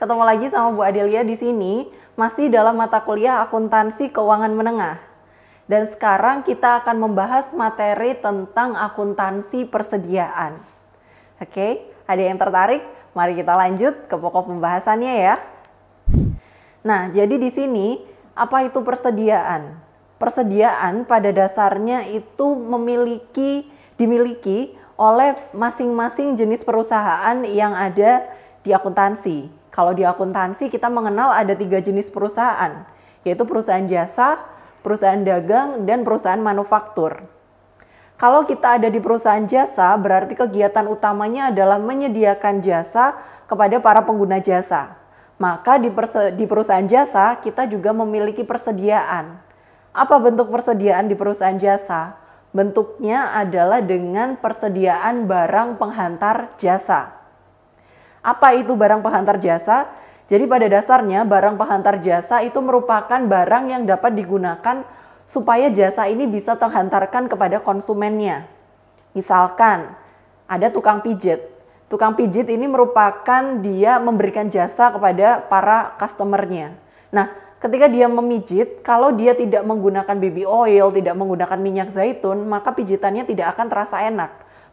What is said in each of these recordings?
Ketemu lagi sama Bu Adelia di sini, masih dalam mata kuliah akuntansi keuangan menengah. Dan sekarang kita akan membahas materi tentang akuntansi persediaan. Oke, ada yang tertarik? Mari kita lanjut ke pokok pembahasannya ya. Nah, jadi di sini apa itu persediaan? Persediaan pada dasarnya itu memiliki dimiliki oleh masing-masing jenis perusahaan yang ada di akuntansi. Kalau di akuntansi kita mengenal ada tiga jenis perusahaan, yaitu perusahaan jasa, perusahaan dagang, dan perusahaan manufaktur. Kalau kita ada di perusahaan jasa, berarti kegiatan utamanya adalah menyediakan jasa kepada para pengguna jasa. Maka di, di perusahaan jasa, kita juga memiliki persediaan. Apa bentuk persediaan di perusahaan jasa? Bentuknya adalah dengan persediaan barang penghantar jasa. Apa itu barang penghantar jasa? Jadi pada dasarnya barang penghantar jasa itu merupakan barang yang dapat digunakan supaya jasa ini bisa terhantarkan kepada konsumennya. Misalkan ada tukang pijit. Tukang pijit ini merupakan dia memberikan jasa kepada para customernya. Nah, ketika dia memijit, kalau dia tidak menggunakan baby oil, tidak menggunakan minyak zaitun, maka pijitannya tidak akan terasa enak.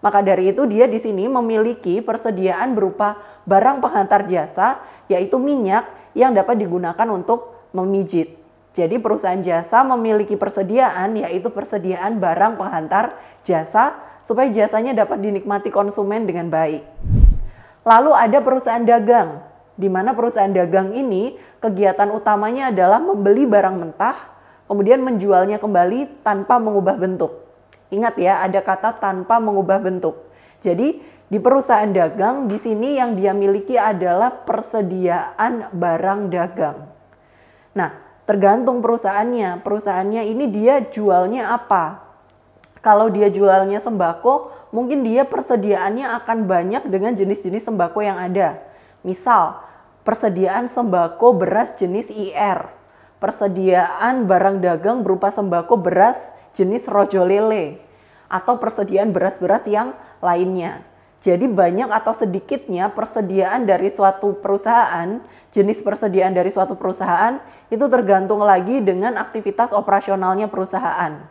Maka dari itu dia di sini memiliki persediaan berupa barang pengantar jasa yaitu minyak yang dapat digunakan untuk memijit. Jadi perusahaan jasa memiliki persediaan yaitu persediaan barang penghantar jasa supaya jasanya dapat dinikmati konsumen dengan baik. Lalu ada perusahaan dagang, di mana perusahaan dagang ini kegiatan utamanya adalah membeli barang mentah, kemudian menjualnya kembali tanpa mengubah bentuk. Ingat ya, ada kata tanpa mengubah bentuk. Jadi, di perusahaan dagang di sini yang dia miliki adalah persediaan barang dagang. Nah, tergantung perusahaannya. Perusahaannya ini dia jualnya apa? Kalau dia jualnya sembako, mungkin dia persediaannya akan banyak dengan jenis-jenis sembako yang ada. Misal, persediaan sembako beras jenis IR, persediaan barang dagang berupa sembako beras jenis rojo lele atau persediaan beras-beras yang lainnya. Jadi banyak atau sedikitnya persediaan dari suatu perusahaan, jenis persediaan dari suatu perusahaan itu tergantung lagi dengan aktivitas operasionalnya perusahaan.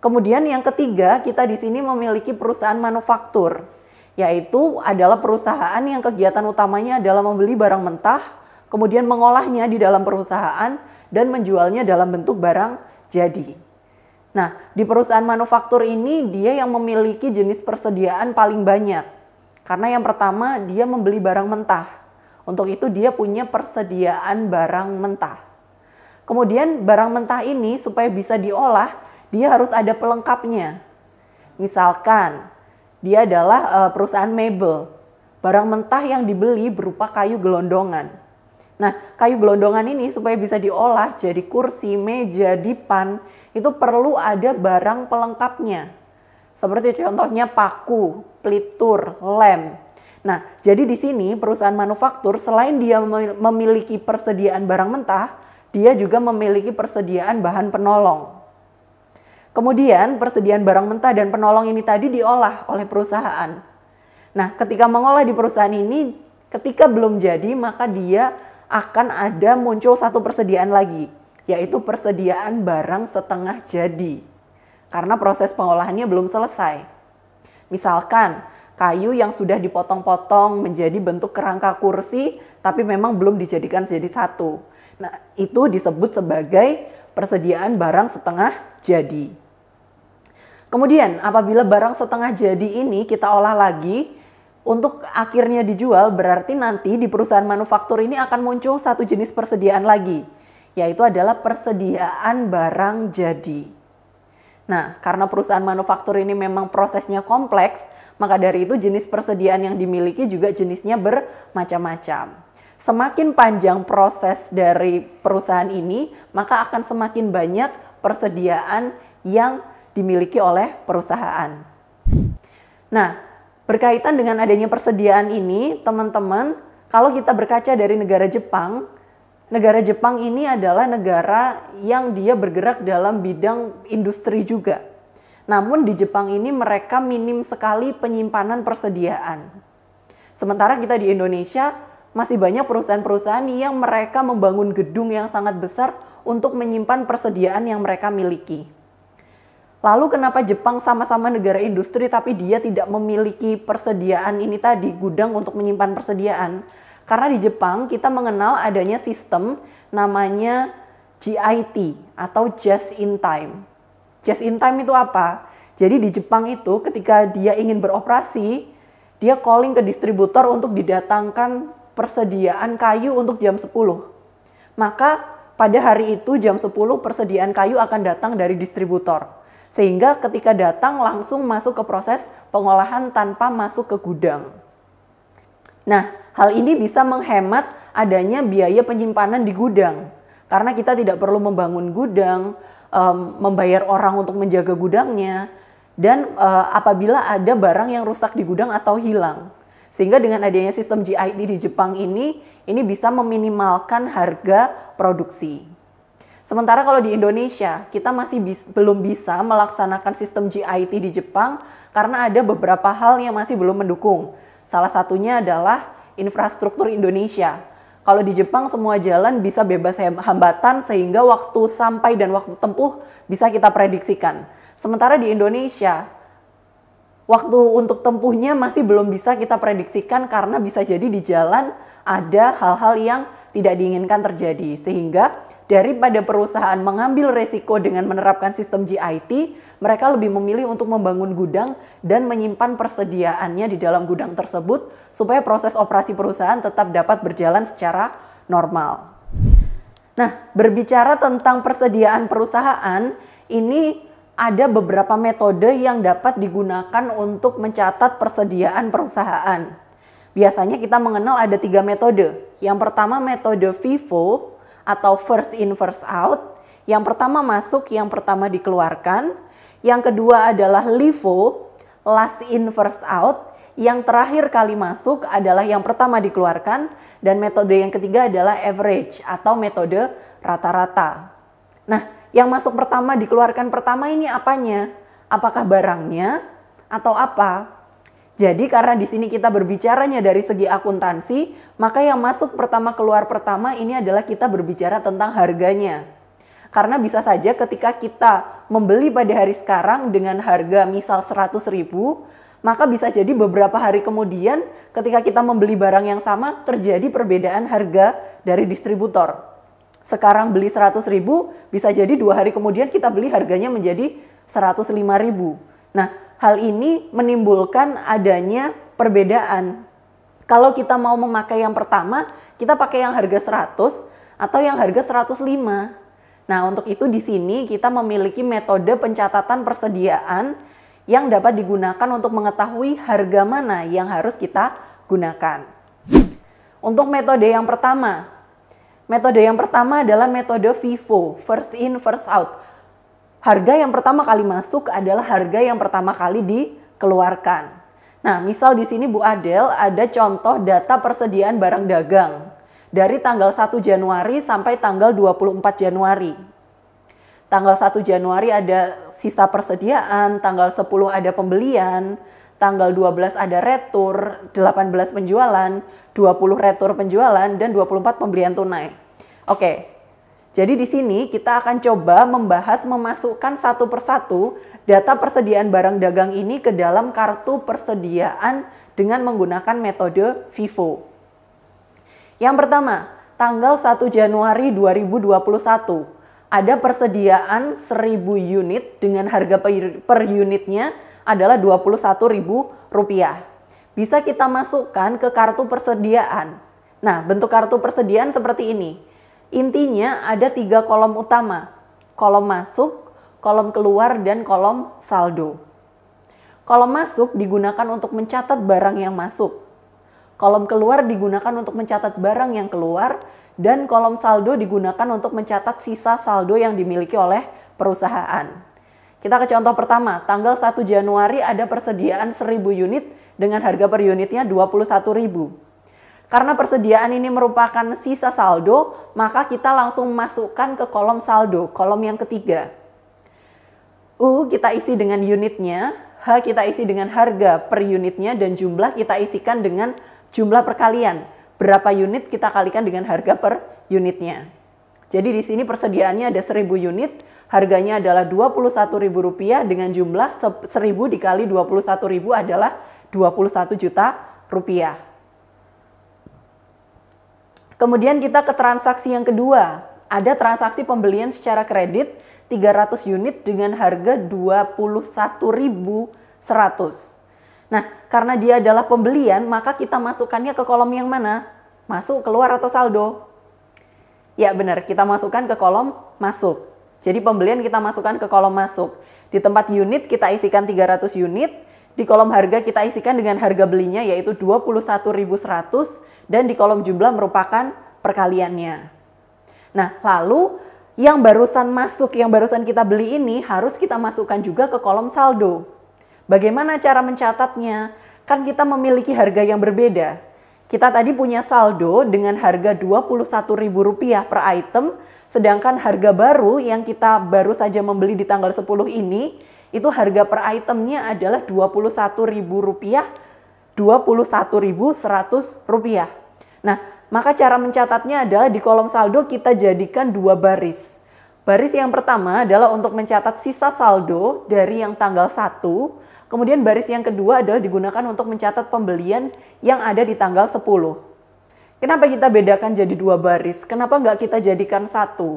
Kemudian yang ketiga, kita di sini memiliki perusahaan manufaktur, yaitu adalah perusahaan yang kegiatan utamanya adalah membeli barang mentah, kemudian mengolahnya di dalam perusahaan dan menjualnya dalam bentuk barang jadi. Nah, di perusahaan manufaktur ini dia yang memiliki jenis persediaan paling banyak. Karena yang pertama dia membeli barang mentah. Untuk itu dia punya persediaan barang mentah. Kemudian barang mentah ini supaya bisa diolah, dia harus ada pelengkapnya. Misalkan dia adalah eh, perusahaan mebel. Barang mentah yang dibeli berupa kayu gelondongan Nah, kayu gelondongan ini supaya bisa diolah jadi kursi, meja, dipan, itu perlu ada barang pelengkapnya. Seperti contohnya paku, pelitur, lem. Nah, jadi di sini perusahaan manufaktur selain dia memiliki persediaan barang mentah, dia juga memiliki persediaan bahan penolong. Kemudian persediaan barang mentah dan penolong ini tadi diolah oleh perusahaan. Nah, ketika mengolah di perusahaan ini, ketika belum jadi maka dia akan ada muncul satu persediaan lagi, yaitu persediaan barang setengah jadi. Karena proses pengolahannya belum selesai. Misalkan, kayu yang sudah dipotong-potong menjadi bentuk kerangka kursi, tapi memang belum dijadikan jadi satu. Nah, itu disebut sebagai persediaan barang setengah jadi. Kemudian, apabila barang setengah jadi ini kita olah lagi, untuk akhirnya dijual berarti nanti di perusahaan manufaktur ini akan muncul satu jenis persediaan lagi, yaitu adalah persediaan barang jadi. Nah, karena perusahaan manufaktur ini memang prosesnya kompleks, maka dari itu jenis persediaan yang dimiliki juga jenisnya bermacam-macam. Semakin panjang proses dari perusahaan ini, maka akan semakin banyak persediaan yang dimiliki oleh perusahaan. Nah, Berkaitan dengan adanya persediaan ini, teman-teman, kalau kita berkaca dari negara Jepang, negara Jepang ini adalah negara yang dia bergerak dalam bidang industri juga. Namun di Jepang ini mereka minim sekali penyimpanan persediaan. Sementara kita di Indonesia masih banyak perusahaan-perusahaan yang mereka membangun gedung yang sangat besar untuk menyimpan persediaan yang mereka miliki. Lalu kenapa Jepang sama-sama negara industri tapi dia tidak memiliki persediaan ini tadi gudang untuk menyimpan persediaan? Karena di Jepang kita mengenal adanya sistem namanya JIT atau just in time. Just in time itu apa? Jadi di Jepang itu ketika dia ingin beroperasi, dia calling ke distributor untuk didatangkan persediaan kayu untuk jam 10. Maka pada hari itu jam 10 persediaan kayu akan datang dari distributor sehingga ketika datang langsung masuk ke proses pengolahan tanpa masuk ke gudang. Nah, hal ini bisa menghemat adanya biaya penyimpanan di gudang karena kita tidak perlu membangun gudang, um, membayar orang untuk menjaga gudangnya, dan uh, apabila ada barang yang rusak di gudang atau hilang. Sehingga dengan adanya sistem GIT di Jepang ini, ini bisa meminimalkan harga produksi. Sementara kalau di Indonesia, kita masih bis, belum bisa melaksanakan sistem GIT di Jepang karena ada beberapa hal yang masih belum mendukung. Salah satunya adalah infrastruktur Indonesia. Kalau di Jepang semua jalan bisa bebas hambatan sehingga waktu sampai dan waktu tempuh bisa kita prediksikan. Sementara di Indonesia waktu untuk tempuhnya masih belum bisa kita prediksikan karena bisa jadi di jalan ada hal-hal yang tidak diinginkan terjadi sehingga daripada perusahaan mengambil resiko dengan menerapkan sistem GIT, mereka lebih memilih untuk membangun gudang dan menyimpan persediaannya di dalam gudang tersebut supaya proses operasi perusahaan tetap dapat berjalan secara normal. Nah, berbicara tentang persediaan perusahaan, ini ada beberapa metode yang dapat digunakan untuk mencatat persediaan perusahaan. Biasanya kita mengenal ada tiga metode. Yang pertama metode FIFO, atau first in first out. Yang pertama masuk, yang pertama dikeluarkan. Yang kedua adalah LIFO, last in first out. Yang terakhir kali masuk adalah yang pertama dikeluarkan dan metode yang ketiga adalah average atau metode rata-rata. Nah, yang masuk pertama dikeluarkan pertama ini apanya? Apakah barangnya atau apa? Jadi karena di sini kita berbicaranya dari segi akuntansi, maka yang masuk pertama keluar pertama ini adalah kita berbicara tentang harganya. Karena bisa saja ketika kita membeli pada hari sekarang dengan harga misal 100 maka bisa jadi beberapa hari kemudian ketika kita membeli barang yang sama terjadi perbedaan harga dari distributor. Sekarang beli 100 bisa jadi dua hari kemudian kita beli harganya menjadi 105 ribu. Nah, hal ini menimbulkan adanya perbedaan. Kalau kita mau memakai yang pertama, kita pakai yang harga 100 atau yang harga 105. Nah, untuk itu di sini kita memiliki metode pencatatan persediaan yang dapat digunakan untuk mengetahui harga mana yang harus kita gunakan. Untuk metode yang pertama, metode yang pertama adalah metode FIFO, first in first out harga yang pertama kali masuk adalah harga yang pertama kali dikeluarkan. Nah, misal di sini Bu Adel ada contoh data persediaan barang dagang dari tanggal 1 Januari sampai tanggal 24 Januari. Tanggal 1 Januari ada sisa persediaan, tanggal 10 ada pembelian, tanggal 12 ada retur, 18 penjualan, 20 retur penjualan, dan 24 pembelian tunai. Oke, jadi di sini kita akan coba membahas memasukkan satu persatu data persediaan barang dagang ini ke dalam kartu persediaan dengan menggunakan metode FIFO. Yang pertama, tanggal 1 Januari 2021 ada persediaan 1000 unit dengan harga per unitnya adalah Rp21.000. Bisa kita masukkan ke kartu persediaan. Nah, bentuk kartu persediaan seperti ini Intinya ada tiga kolom utama, kolom masuk, kolom keluar, dan kolom saldo. Kolom masuk digunakan untuk mencatat barang yang masuk. Kolom keluar digunakan untuk mencatat barang yang keluar, dan kolom saldo digunakan untuk mencatat sisa saldo yang dimiliki oleh perusahaan. Kita ke contoh pertama, tanggal 1 Januari ada persediaan 1000 unit dengan harga per unitnya 21.000. Karena persediaan ini merupakan sisa saldo, maka kita langsung masukkan ke kolom saldo, kolom yang ketiga. U kita isi dengan unitnya, H kita isi dengan harga per unitnya, dan jumlah kita isikan dengan jumlah perkalian. Berapa unit kita kalikan dengan harga per unitnya. Jadi di sini persediaannya ada 1000 unit, harganya adalah Rp21.000 dengan jumlah 1000 dikali Rp21.000 adalah 21 juta rupiah. Kemudian kita ke transaksi yang kedua. Ada transaksi pembelian secara kredit 300 unit dengan harga 21.100. Nah, karena dia adalah pembelian, maka kita masukkannya ke kolom yang mana? Masuk, keluar atau saldo? Ya, benar, kita masukkan ke kolom masuk. Jadi pembelian kita masukkan ke kolom masuk. Di tempat unit kita isikan 300 unit, di kolom harga kita isikan dengan harga belinya yaitu 21.100 dan di kolom jumlah merupakan perkaliannya. Nah, lalu yang barusan masuk, yang barusan kita beli ini harus kita masukkan juga ke kolom saldo. Bagaimana cara mencatatnya? Kan kita memiliki harga yang berbeda. Kita tadi punya saldo dengan harga Rp21.000 per item, sedangkan harga baru yang kita baru saja membeli di tanggal 10 ini, itu harga per itemnya adalah Rp21.000 21.100 rupiah. Nah, maka cara mencatatnya adalah di kolom saldo kita jadikan dua baris. Baris yang pertama adalah untuk mencatat sisa saldo dari yang tanggal 1, kemudian baris yang kedua adalah digunakan untuk mencatat pembelian yang ada di tanggal 10. Kenapa kita bedakan jadi dua baris? Kenapa nggak kita jadikan satu?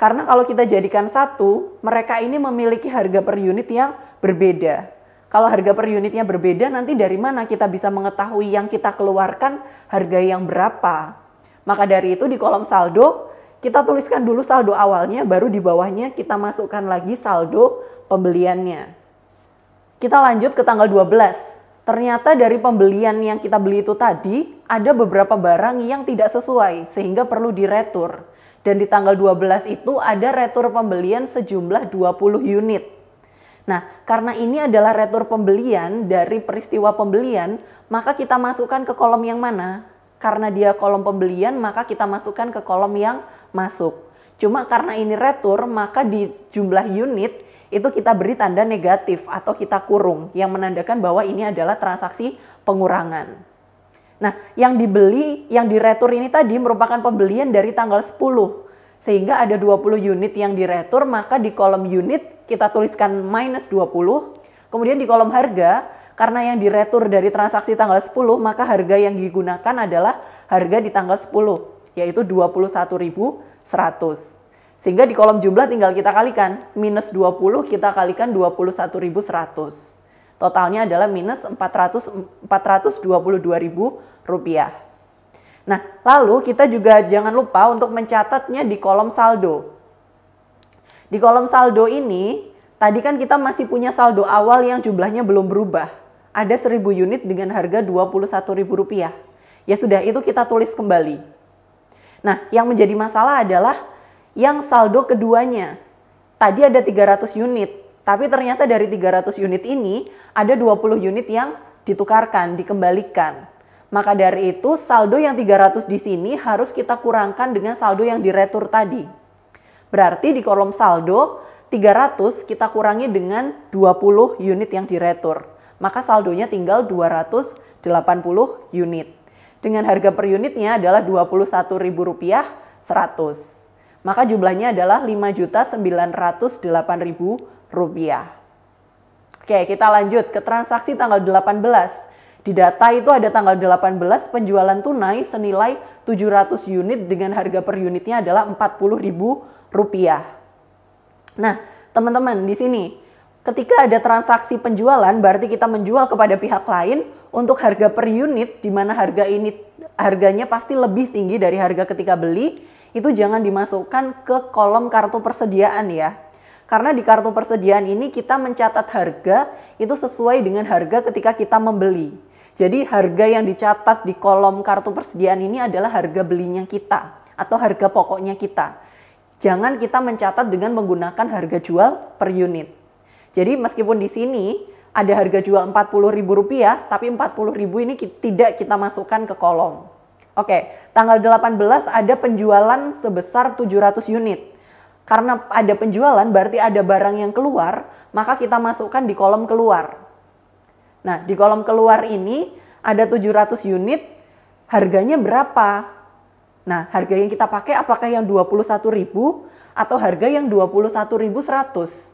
Karena kalau kita jadikan satu, mereka ini memiliki harga per unit yang berbeda. Kalau harga per unitnya berbeda, nanti dari mana kita bisa mengetahui yang kita keluarkan harga yang berapa? Maka dari itu di kolom saldo, kita tuliskan dulu saldo awalnya, baru di bawahnya kita masukkan lagi saldo pembeliannya. Kita lanjut ke tanggal 12. Ternyata dari pembelian yang kita beli itu tadi, ada beberapa barang yang tidak sesuai, sehingga perlu diretur. Dan di tanggal 12 itu ada retur pembelian sejumlah 20 unit. Nah, karena ini adalah retur pembelian dari peristiwa pembelian, maka kita masukkan ke kolom yang mana? Karena dia kolom pembelian, maka kita masukkan ke kolom yang masuk. Cuma karena ini retur, maka di jumlah unit itu kita beri tanda negatif atau kita kurung yang menandakan bahwa ini adalah transaksi pengurangan. Nah, yang dibeli, yang diretur ini tadi merupakan pembelian dari tanggal 10 sehingga ada 20 unit yang diretur maka di kolom unit kita tuliskan minus 20 kemudian di kolom harga karena yang diretur dari transaksi tanggal 10 maka harga yang digunakan adalah harga di tanggal 10 yaitu 21.100 sehingga di kolom jumlah tinggal kita kalikan minus 20 kita kalikan 21.100 totalnya adalah minus 400 422.000 rupiah Nah, lalu kita juga jangan lupa untuk mencatatnya di kolom saldo. Di kolom saldo ini, tadi kan kita masih punya saldo awal yang jumlahnya belum berubah. Ada 1000 unit dengan harga Rp21.000. Ya sudah, itu kita tulis kembali. Nah, yang menjadi masalah adalah yang saldo keduanya. Tadi ada 300 unit, tapi ternyata dari 300 unit ini ada 20 unit yang ditukarkan, dikembalikan. Maka dari itu saldo yang 300 di sini harus kita kurangkan dengan saldo yang diretur tadi. Berarti di kolom saldo 300 kita kurangi dengan 20 unit yang diretur. Maka saldonya tinggal 280 unit. Dengan harga per unitnya adalah Rp21.100. 100 maka jumlahnya adalah Rp5.908.000. Oke, kita lanjut ke transaksi tanggal 18. Di data itu ada tanggal 18 penjualan tunai senilai 700 unit dengan harga per unitnya adalah Rp40.000. Nah, teman-teman di sini ketika ada transaksi penjualan berarti kita menjual kepada pihak lain untuk harga per unit di mana harga ini harganya pasti lebih tinggi dari harga ketika beli itu jangan dimasukkan ke kolom kartu persediaan ya. Karena di kartu persediaan ini kita mencatat harga itu sesuai dengan harga ketika kita membeli. Jadi harga yang dicatat di kolom kartu persediaan ini adalah harga belinya kita atau harga pokoknya kita. Jangan kita mencatat dengan menggunakan harga jual per unit. Jadi meskipun di sini ada harga jual Rp40.000, tapi Rp40.000 ini tidak kita masukkan ke kolom. Oke, tanggal 18 ada penjualan sebesar 700 unit. Karena ada penjualan berarti ada barang yang keluar, maka kita masukkan di kolom keluar. Nah, di kolom keluar ini ada 700 unit, harganya berapa? Nah, harga yang kita pakai apakah yang 21.000 atau harga yang 21.100?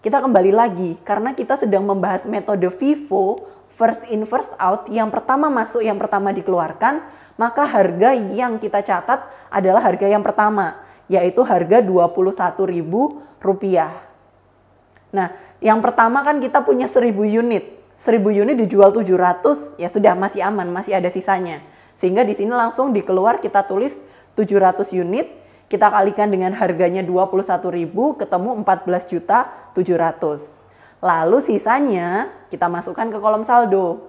Kita kembali lagi karena kita sedang membahas metode FIFO first in first out, yang pertama masuk, yang pertama dikeluarkan, maka harga yang kita catat adalah harga yang pertama, yaitu harga Rp21.000. Nah, yang pertama kan kita punya 1000 unit. 1000 unit dijual 700 ya sudah masih aman, masih ada sisanya. Sehingga di sini langsung dikeluar kita tulis 700 unit kita kalikan dengan harganya 21.000 ketemu juta 14.700. Lalu sisanya kita masukkan ke kolom saldo.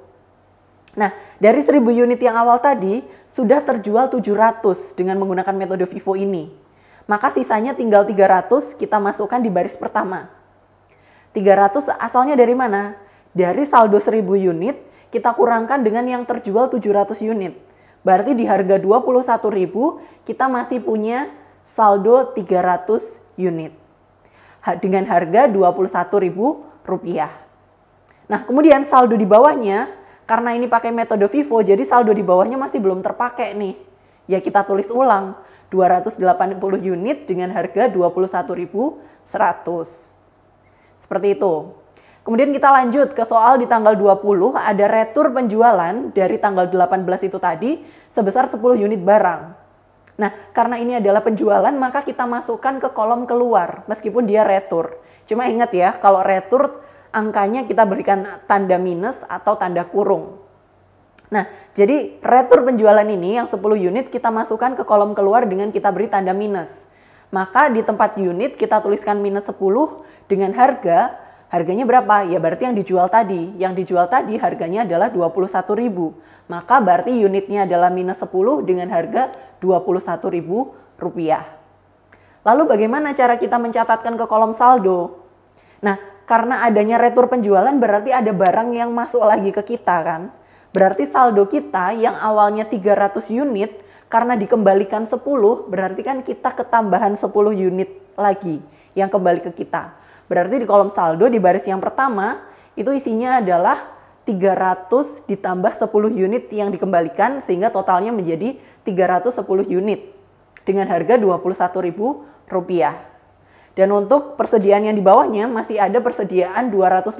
Nah, dari 1000 unit yang awal tadi sudah terjual 700 dengan menggunakan metode FIFO ini. Maka sisanya tinggal 300 kita masukkan di baris pertama. 300 asalnya dari mana? Dari saldo 1000 unit, kita kurangkan dengan yang terjual 700 unit. Berarti di harga 21.000 kita masih punya saldo 300 unit. Dengan harga 21.000 rupiah. Nah, kemudian saldo di bawahnya, karena ini pakai metode FIFO, jadi saldo di bawahnya masih belum terpakai nih. Ya kita tulis ulang, 280 unit dengan harga 21.100. Seperti itu. Kemudian kita lanjut ke soal di tanggal 20 ada retur penjualan dari tanggal 18 itu tadi sebesar 10 unit barang. Nah, karena ini adalah penjualan maka kita masukkan ke kolom keluar meskipun dia retur. Cuma ingat ya, kalau retur angkanya kita berikan tanda minus atau tanda kurung. Nah, jadi retur penjualan ini yang 10 unit kita masukkan ke kolom keluar dengan kita beri tanda minus. Maka di tempat unit kita tuliskan minus 10 dengan harga Harganya berapa? Ya berarti yang dijual tadi. Yang dijual tadi harganya adalah 21.000. Maka berarti unitnya adalah minus 10 dengan harga 21.000 rupiah. Lalu bagaimana cara kita mencatatkan ke kolom saldo? Nah, karena adanya retur penjualan berarti ada barang yang masuk lagi ke kita kan? Berarti saldo kita yang awalnya 300 unit karena dikembalikan 10 berarti kan kita ketambahan 10 unit lagi yang kembali ke kita. Berarti di kolom saldo di baris yang pertama itu isinya adalah 300 ditambah 10 unit yang dikembalikan sehingga totalnya menjadi 310 unit dengan harga Rp21.000. Dan untuk persediaan yang di bawahnya masih ada persediaan 280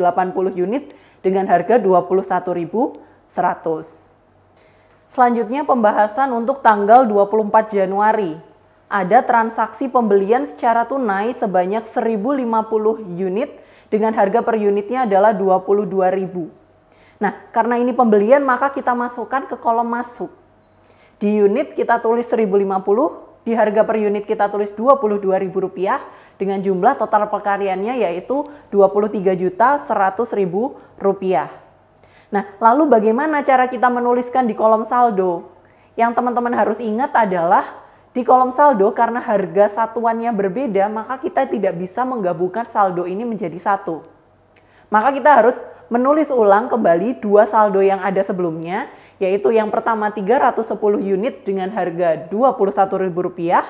unit dengan harga rp 21.100. Selanjutnya pembahasan untuk tanggal 24 Januari ada transaksi pembelian secara tunai sebanyak 1050 unit dengan harga per unitnya adalah 22.000. Nah, karena ini pembelian maka kita masukkan ke kolom masuk. Di unit kita tulis 1050, di harga per unit kita tulis Rp22.000 dengan jumlah total perkariannya yaitu Rp23.100.000. Nah, lalu bagaimana cara kita menuliskan di kolom saldo? Yang teman-teman harus ingat adalah di kolom saldo, karena harga satuannya berbeda, maka kita tidak bisa menggabungkan saldo ini menjadi satu. Maka kita harus menulis ulang kembali dua saldo yang ada sebelumnya, yaitu yang pertama 310 unit dengan harga Rp21.000,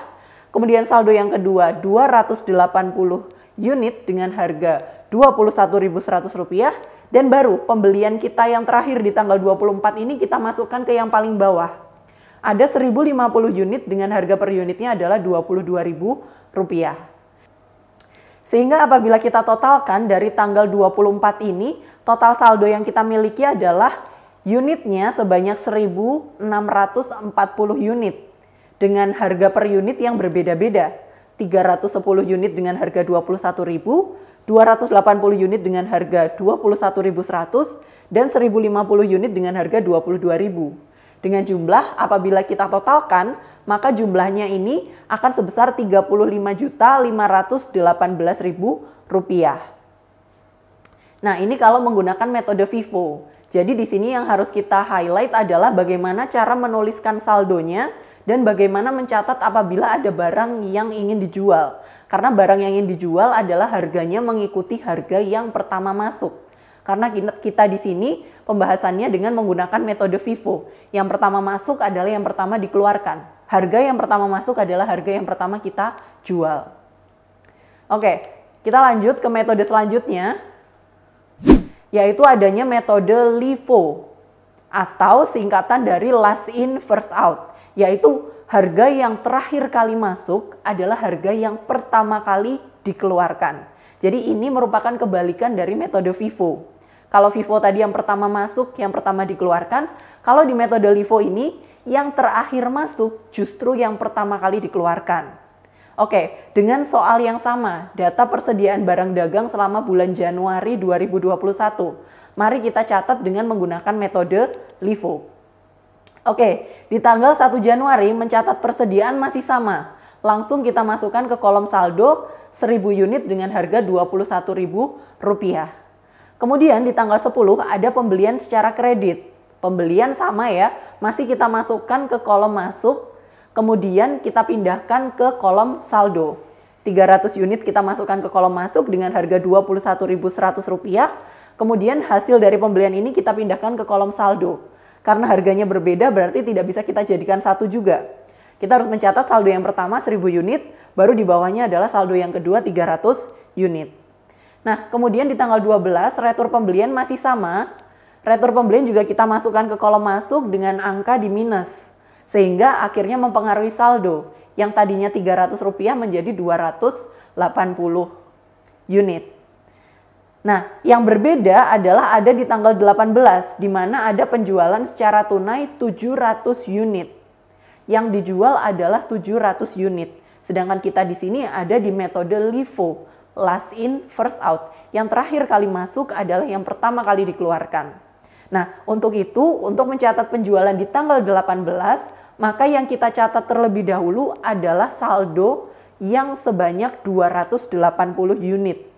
kemudian saldo yang kedua 280 unit dengan harga Rp21.100, dan baru pembelian kita yang terakhir di tanggal 24 ini kita masukkan ke yang paling bawah, ada 1050 unit dengan harga per unitnya adalah Rp22.000. Sehingga apabila kita totalkan dari tanggal 24 ini, total saldo yang kita miliki adalah unitnya sebanyak 1.640 unit dengan harga per unit yang berbeda-beda. 310 unit dengan harga 21.000, 280 unit dengan harga 21.100 dan 1050 unit dengan harga 22.000 dengan jumlah apabila kita totalkan maka jumlahnya ini akan sebesar 35.518.000 rupiah. Nah, ini kalau menggunakan metode FIFO. Jadi di sini yang harus kita highlight adalah bagaimana cara menuliskan saldonya dan bagaimana mencatat apabila ada barang yang ingin dijual. Karena barang yang ingin dijual adalah harganya mengikuti harga yang pertama masuk. Karena kita di sini pembahasannya dengan menggunakan metode FIFO. Yang pertama masuk adalah yang pertama dikeluarkan. Harga yang pertama masuk adalah harga yang pertama kita jual. Oke, kita lanjut ke metode selanjutnya, yaitu adanya metode LIFO atau singkatan dari last in first out, yaitu harga yang terakhir kali masuk adalah harga yang pertama kali dikeluarkan. Jadi ini merupakan kebalikan dari metode FIFO. Kalau Vivo tadi yang pertama masuk, yang pertama dikeluarkan, kalau di metode LIFO ini yang terakhir masuk justru yang pertama kali dikeluarkan. Oke, dengan soal yang sama, data persediaan barang dagang selama bulan Januari 2021. Mari kita catat dengan menggunakan metode LIFO. Oke, di tanggal 1 Januari mencatat persediaan masih sama. Langsung kita masukkan ke kolom saldo 1000 unit dengan harga Rp21.000. Kemudian di tanggal 10 ada pembelian secara kredit. Pembelian sama ya, masih kita masukkan ke kolom masuk, kemudian kita pindahkan ke kolom saldo. 300 unit kita masukkan ke kolom masuk dengan harga Rp21.100. Kemudian hasil dari pembelian ini kita pindahkan ke kolom saldo. Karena harganya berbeda berarti tidak bisa kita jadikan satu juga. Kita harus mencatat saldo yang pertama 1000 unit, baru di bawahnya adalah saldo yang kedua 300 unit. Nah, kemudian di tanggal 12 retur pembelian masih sama. Retur pembelian juga kita masukkan ke kolom masuk dengan angka di minus. Sehingga akhirnya mempengaruhi saldo yang tadinya Rp300 menjadi 280 unit. Nah, yang berbeda adalah ada di tanggal 18 di mana ada penjualan secara tunai 700 unit. Yang dijual adalah 700 unit. Sedangkan kita di sini ada di metode LIFO last in, first out. Yang terakhir kali masuk adalah yang pertama kali dikeluarkan. Nah, untuk itu, untuk mencatat penjualan di tanggal 18, maka yang kita catat terlebih dahulu adalah saldo yang sebanyak 280 unit.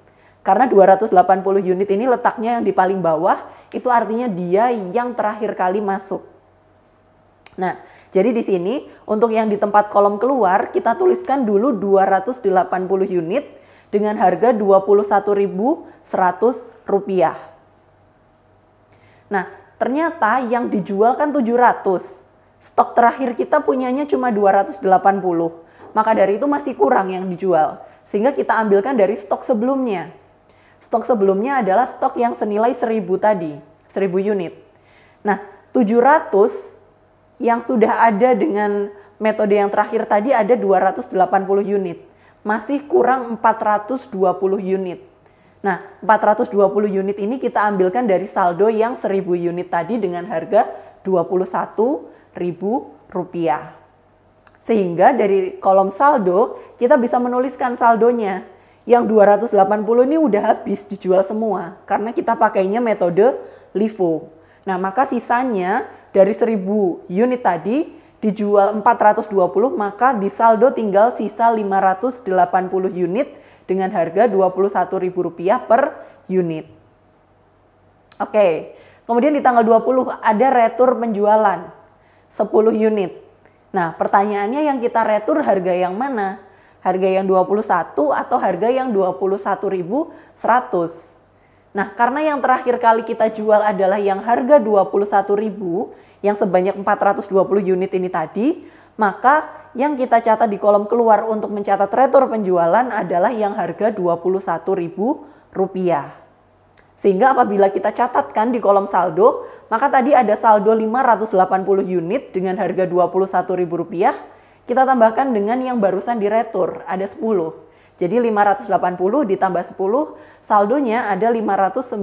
Karena 280 unit ini letaknya yang di paling bawah, itu artinya dia yang terakhir kali masuk. Nah, jadi di sini untuk yang di tempat kolom keluar kita tuliskan dulu 280 unit dengan harga Rp21.100. Nah, ternyata yang dijual kan 700. Stok terakhir kita punyanya cuma 280. Maka dari itu masih kurang yang dijual. Sehingga kita ambilkan dari stok sebelumnya. Stok sebelumnya adalah stok yang senilai 1000 tadi, 1000 unit. Nah, 700 yang sudah ada dengan metode yang terakhir tadi ada 280 unit masih kurang 420 unit. Nah, 420 unit ini kita ambilkan dari saldo yang 1000 unit tadi dengan harga Rp21.000. Sehingga dari kolom saldo kita bisa menuliskan saldonya. Yang 280 ini udah habis dijual semua karena kita pakainya metode LIFO. Nah, maka sisanya dari 1000 unit tadi dijual 420 maka di saldo tinggal sisa 580 unit dengan harga Rp21.000 per unit. Oke, kemudian di tanggal 20 ada retur penjualan 10 unit. Nah, pertanyaannya yang kita retur harga yang mana? Harga yang 21 atau harga yang 21.100? Nah, karena yang terakhir kali kita jual adalah yang harga 21.000, yang sebanyak 420 unit ini tadi, maka yang kita catat di kolom keluar untuk mencatat retur penjualan adalah yang harga Rp21.000. Sehingga apabila kita catatkan di kolom saldo, maka tadi ada saldo 580 unit dengan harga Rp21.000, kita tambahkan dengan yang barusan di retur ada 10. Jadi 580 ditambah 10, saldonya ada 590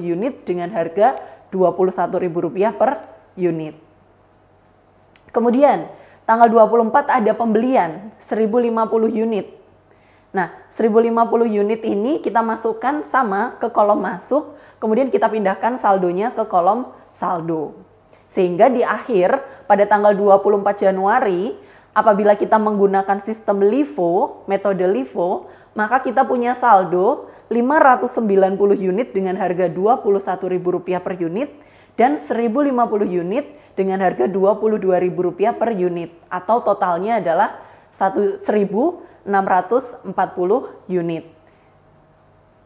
unit dengan harga Rp21.000 per unit. Kemudian tanggal 24 ada pembelian 1050 unit. Nah, 1050 unit ini kita masukkan sama ke kolom masuk, kemudian kita pindahkan saldonya ke kolom saldo. Sehingga di akhir pada tanggal 24 Januari apabila kita menggunakan sistem LIFO, metode LIFO, maka kita punya saldo 590 unit dengan harga Rp21.000 per unit dan 1050 unit dengan harga Rp22.000 per unit atau totalnya adalah 1.640 unit.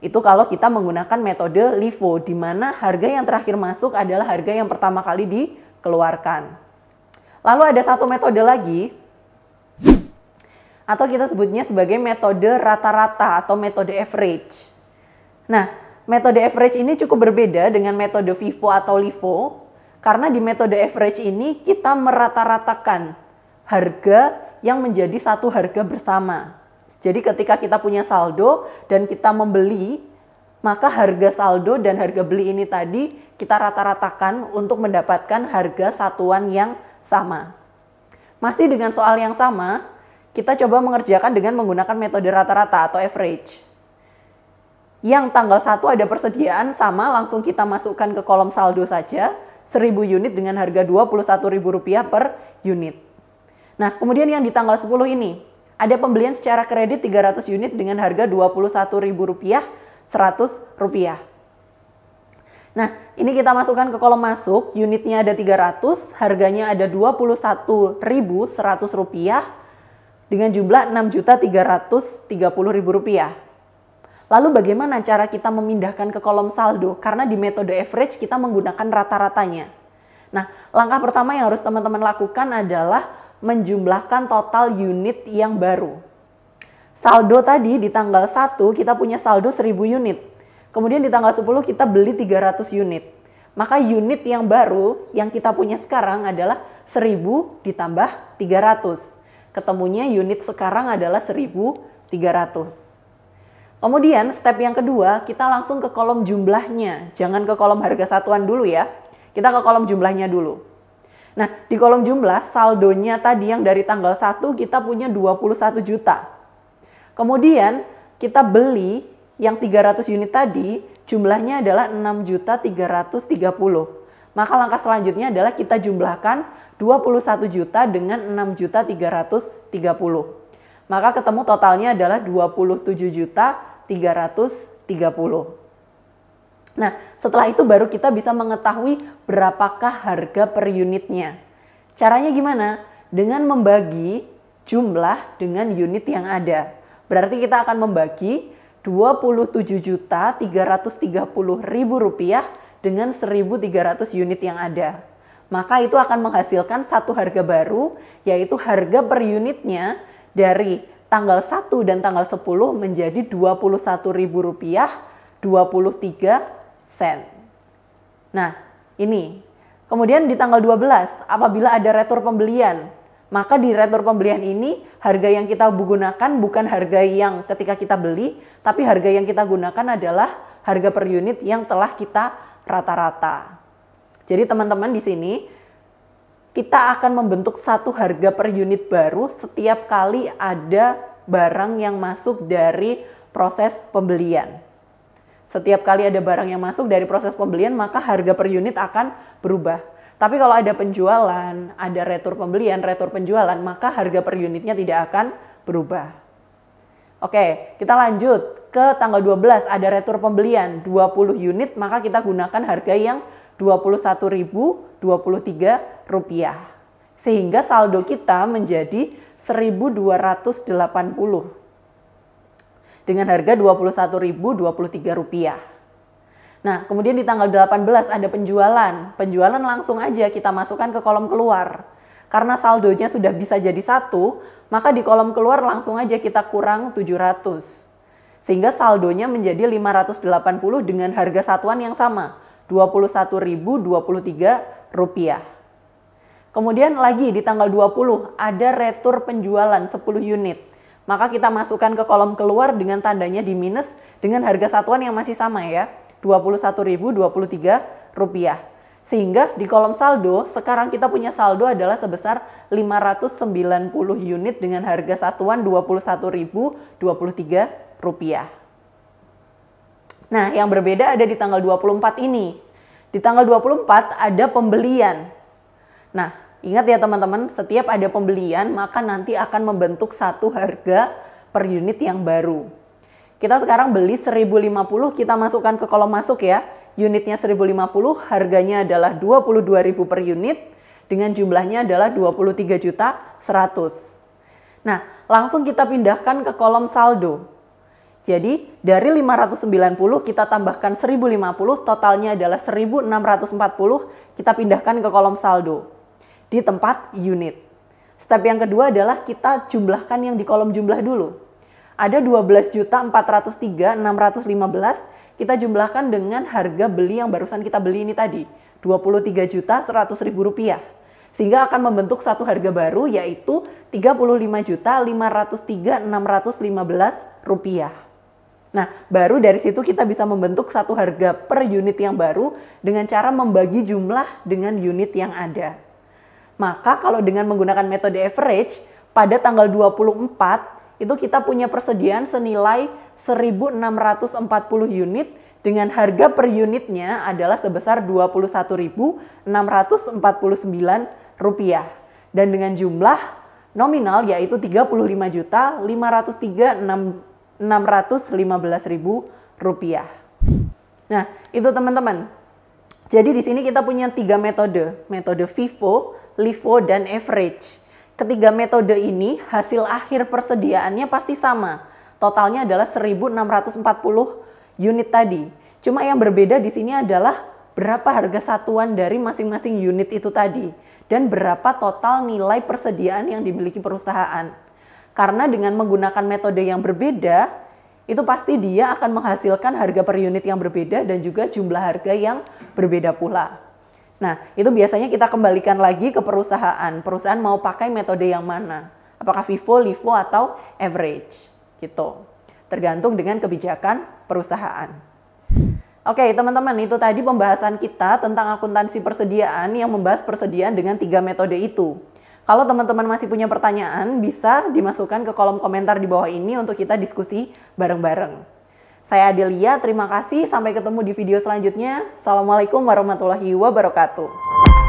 Itu kalau kita menggunakan metode LIFO di mana harga yang terakhir masuk adalah harga yang pertama kali dikeluarkan. Lalu ada satu metode lagi atau kita sebutnya sebagai metode rata-rata atau metode average. Nah, metode average ini cukup berbeda dengan metode FIFO atau LIFO karena di metode average ini kita merata-ratakan harga yang menjadi satu harga bersama. Jadi ketika kita punya saldo dan kita membeli, maka harga saldo dan harga beli ini tadi kita rata-ratakan untuk mendapatkan harga satuan yang sama. Masih dengan soal yang sama, kita coba mengerjakan dengan menggunakan metode rata-rata atau average yang tanggal 1 ada persediaan sama langsung kita masukkan ke kolom saldo saja 1000 unit dengan harga Rp21.000 per unit. Nah, kemudian yang di tanggal 10 ini ada pembelian secara kredit 300 unit dengan harga rp rupiah. Nah, ini kita masukkan ke kolom masuk, unitnya ada 300, harganya ada Rp21.100 dengan jumlah Rp6.330.000. Lalu bagaimana cara kita memindahkan ke kolom saldo? Karena di metode average kita menggunakan rata-ratanya. Nah, langkah pertama yang harus teman-teman lakukan adalah menjumlahkan total unit yang baru. Saldo tadi di tanggal 1 kita punya saldo 1000 unit. Kemudian di tanggal 10 kita beli 300 unit. Maka unit yang baru yang kita punya sekarang adalah 1000 ditambah 300. Ketemunya unit sekarang adalah 1300. Kemudian step yang kedua, kita langsung ke kolom jumlahnya. Jangan ke kolom harga satuan dulu ya. Kita ke kolom jumlahnya dulu. Nah, di kolom jumlah saldonya tadi yang dari tanggal 1 kita punya 21 juta. Kemudian kita beli yang 300 unit tadi jumlahnya adalah juta 6 330. Maka langkah selanjutnya adalah kita jumlahkan 21 juta dengan juta 6 330. Maka ketemu totalnya adalah 27 juta 330. Nah, setelah itu baru kita bisa mengetahui berapakah harga per unitnya. Caranya gimana? Dengan membagi jumlah dengan unit yang ada. Berarti kita akan membagi 27.330.000 rupiah dengan 1.300 unit yang ada. Maka itu akan menghasilkan satu harga baru yaitu harga per unitnya dari tanggal 1 dan tanggal 10 menjadi Rp21.000 23 sen. Nah, ini. Kemudian di tanggal 12 apabila ada retur pembelian, maka di retur pembelian ini harga yang kita gunakan bukan harga yang ketika kita beli, tapi harga yang kita gunakan adalah harga per unit yang telah kita rata-rata. Jadi teman-teman di sini kita akan membentuk satu harga per unit baru setiap kali ada barang yang masuk dari proses pembelian. Setiap kali ada barang yang masuk dari proses pembelian, maka harga per unit akan berubah. Tapi kalau ada penjualan, ada retur pembelian, retur penjualan, maka harga per unitnya tidak akan berubah. Oke, kita lanjut ke tanggal 12 ada retur pembelian 20 unit, maka kita gunakan harga yang 21.023 rupiah. Sehingga saldo kita menjadi 1.280 dengan harga 21.023 rupiah. Nah, kemudian di tanggal 18 ada penjualan. Penjualan langsung aja kita masukkan ke kolom keluar. Karena saldonya sudah bisa jadi satu, maka di kolom keluar langsung aja kita kurang 700. Sehingga saldonya menjadi 580 dengan harga satuan yang sama, 21.023 rupiah. Kemudian lagi di tanggal 20 ada retur penjualan 10 unit. Maka kita masukkan ke kolom keluar dengan tandanya di minus dengan harga satuan yang masih sama ya, 21.023 rupiah. Sehingga di kolom saldo, sekarang kita punya saldo adalah sebesar 590 unit dengan harga satuan 21.023 rupiah. Nah, yang berbeda ada di tanggal 24 ini. Di tanggal 24 ada pembelian. Nah, ingat ya teman-teman, setiap ada pembelian maka nanti akan membentuk satu harga per unit yang baru. Kita sekarang beli 1050, kita masukkan ke kolom masuk ya. Unitnya 1050, harganya adalah 22.000 per unit dengan jumlahnya adalah 23.100. Nah, langsung kita pindahkan ke kolom saldo. Jadi dari 590 kita tambahkan 1050, totalnya adalah 1640, kita pindahkan ke kolom saldo di tempat unit. Step yang kedua adalah kita jumlahkan yang di kolom jumlah dulu. Ada 12.403.615, kita jumlahkan dengan harga beli yang barusan kita beli ini tadi, 23.100.000 rupiah. Sehingga akan membentuk satu harga baru yaitu 35.503.615 rupiah. Nah, baru dari situ kita bisa membentuk satu harga per unit yang baru dengan cara membagi jumlah dengan unit yang ada. Maka kalau dengan menggunakan metode average, pada tanggal 24 itu kita punya persediaan senilai 1.640 unit dengan harga per unitnya adalah sebesar Rp21.649 dan dengan jumlah nominal yaitu 35.503.600 615.000 rupiah. Nah, itu teman-teman. Jadi di sini kita punya tiga metode, metode FIFO, LIFO, dan average. Ketiga metode ini hasil akhir persediaannya pasti sama. Totalnya adalah 1.640 unit tadi. Cuma yang berbeda di sini adalah berapa harga satuan dari masing-masing unit itu tadi dan berapa total nilai persediaan yang dimiliki perusahaan. Karena dengan menggunakan metode yang berbeda, itu pasti dia akan menghasilkan harga per unit yang berbeda dan juga jumlah harga yang berbeda pula. Nah, itu biasanya kita kembalikan lagi ke perusahaan. Perusahaan mau pakai metode yang mana? Apakah FIFO, LIFO, atau average? Gitu. Tergantung dengan kebijakan perusahaan. Oke, teman-teman, itu tadi pembahasan kita tentang akuntansi persediaan yang membahas persediaan dengan tiga metode itu. Kalau teman-teman masih punya pertanyaan, bisa dimasukkan ke kolom komentar di bawah ini untuk kita diskusi bareng-bareng. Saya Adelia, terima kasih. Sampai ketemu di video selanjutnya. Assalamualaikum warahmatullahi wabarakatuh.